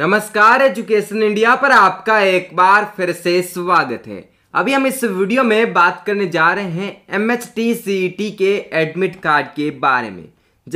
नमस्कार education India पर आपका एक बार फिर से स्वागत है अभी हम इस वीडियो में बात करने जा रहे हैं M H T C T के एडमिट कार्ड के बारे में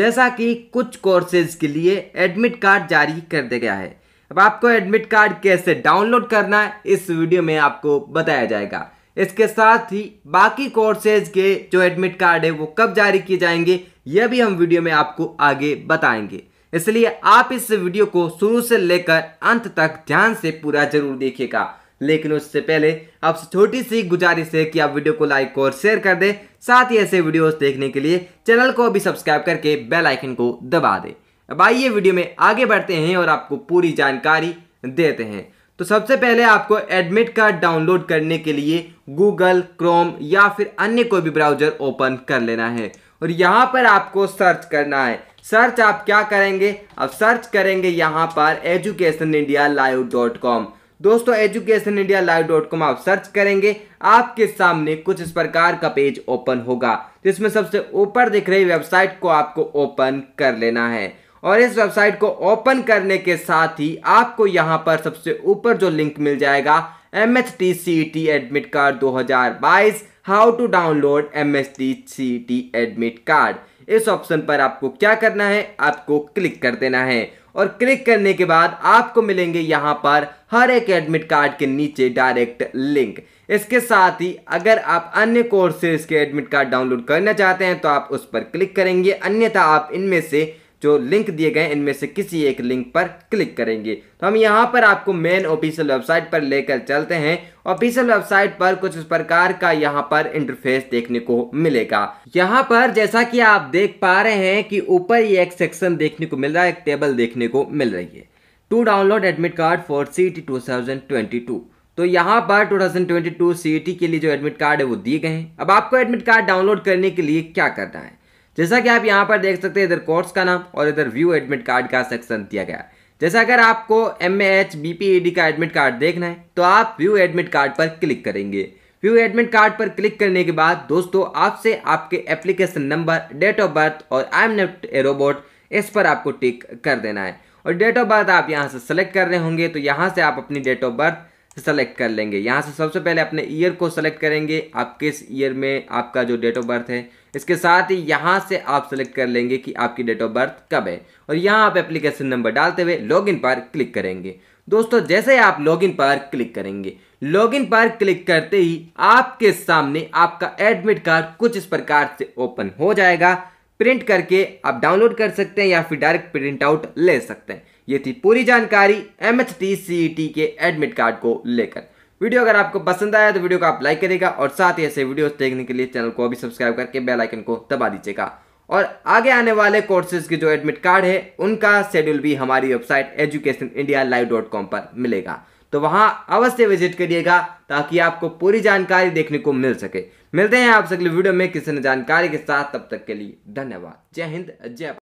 जैसा कि कुछ कोर्सेज के लिए एडमिट कार्ड जारी कर दिया गया है अब आपको एडमिट कार्ड कैसे डाउनलोड करना है इस वीडियो में आपको बताया जाएगा इसके साथ ही बाकी कोर्सेज के जो एडमिट कार्ड है वो कब जारी किए जाएंगे यह भी हम वीडियो में आपको आगे बताएंगे इसलिए आप इस वीडियो को शुरू से लेकर अंत तक ध्यान से पूरा जरूर देखिएगा लेकिन उससे पहले आपसे छोटी सी गुजारिश है कि आप वीडियो को लाइक और शेयर कर दें साथ ही ऐसे वीडियोस देखने के लिए चैनल को भी सब्सक्राइब करके बेल आइकन को दबा दें अब आइए वीडियो में आगे बढ़ते हैं और आपको पूरी जानकारी देते हैं तो सबसे पहले आपको एडमिट कार्ड डाउनलोड करने के लिए गूगल क्रोम या फिर अन्य कोई भी ब्राउजर ओपन कर लेना है और यहाँ पर आपको सर्च करना है सर्च आप क्या करेंगे अब सर्च करेंगे यहाँ पर education India live dot com दोस्तों education India live dot com आप सर्च करेंगे आपके सामने कुछ इस प्रकार का पेज ओपन होगा जिसमें सबसे ऊपर दिख रही वेबसाइट को आपको ओपन कर लेना है और इस वेबसाइट को ओपन करने के साथ ही आपको यहाँ पर सबसे ऊपर जो लिंक मिल जाएगा M H T C T admit card दो हजार बाईस how to download M H T C T admit card इस ऑप्शन पर आपको क्या करना है आपको क्लिक कर देना है और क्लिक करने के बाद आपको मिलेंगे यहाँ पर हर एक एडमिट कार्ड के नीचे डायरेक्ट लिंक इसके साथ ही अगर आप अन्य कोर्सेज के एडमिट कार्ड डाउनलोड करना चाहते हैं तो आप उस पर क्लिक करेंगे अन्यथा आप इनमें से जो लिंक दिए गए इनमें से किसी एक लिंक पर क्लिक करेंगे तो हम यहाँ पर आपको मेन ऑफिशियल वेबसाइट पर लेकर चलते हैं ऑफिशियल वेबसाइट पर कुछ इस प्रकार का यहाँ पर इंटरफेस देखने को मिलेगा यहाँ पर जैसा कि आप देख पा रहे हैं कि ऊपर ये एक सेक्शन देखने को मिल रहा है एक टेबल देखने को मिल रही है to download admit card for C T two thousand twenty two तो यहाँ पर 2022 सीईटी के लिए जो एडमिट कार्ड है वो दिए गए हैं अब आपको एडमिट कार्ड डाउनलोड करने के लिए क्या करना है जैसा कि आप यहाँ पर देख सकते हैं इधर कोर्स का नाम और इधर व्यू एडमिट कार्ड का सेक्शन दिया गया है जैसा अगर आपको M H B P E D का एडमिट कार्ड देखना है तो आप व्यू एडमिट कार्ड पर क्लिक करेंगे व्यू एडमिट कार्ड पर क्लिक करने के बाद दोस्तों आपसे आपके application number date of birth और I am not a robot इस पर आपको टिक कर देना है और डेट ऑफ बर्थ आप यहाँ से सेलेक्ट कर रहे होंगे तो यहाँ से आप अपनी डेट ऑफ बर्थ सेलेक्ट कर लेंगे यहाँ से सबसे पहले अपने ईयर को सेलेक्ट करेंगे आप किस ईयर में आपका जो डेट ऑफ बर्थ है इसके साथ ही यहाँ से आप सेलेक्ट कर लेंगे कि आपकी डेट ऑफ बर्थ कब है और यहाँ आप एप्लीकेशन नंबर डालते हुए लॉगिन पर क्लिक करेंगे दोस्तों जैसे आप लॉगिन पर क्लिक करेंगे लॉगिन पर क्लिक करते ही आपके सामने आपका एडमिट कार्ड कुछ इस प्रकार से ओपन हो जाएगा प्रिंट करके आप डाउनलोड कर सकते हैं या फिर डायरेक्ट प्रिंट आउट ले सकते हैं ये थी पूरी जानकारी M H T C E T के एडमिट कार्ड को लेकर वीडियो अगर आपको पसंद आया तो वीडियो को आप लाइक करेगा और साथ ही ऐसे वीडियोस देखने के लिए चैनल को अभी सब्सक्राइब करके बेल आइकन को दबा दीजिएगा और आगे आने वाले कोर्सेज के जो एडमिट कार्ड है उनका शेड्यूल भी हमारी website education India live dot com पर मिलेगा तो वहां अवश्य विजिट करिएगा ताकि आपको पूरी जानकारी देखने को मिल सके मिलते हैं आपसे अगले वीडियो में किसी जानकारी के साथ तब तक के लिए धन्यवाद जय हिंद जय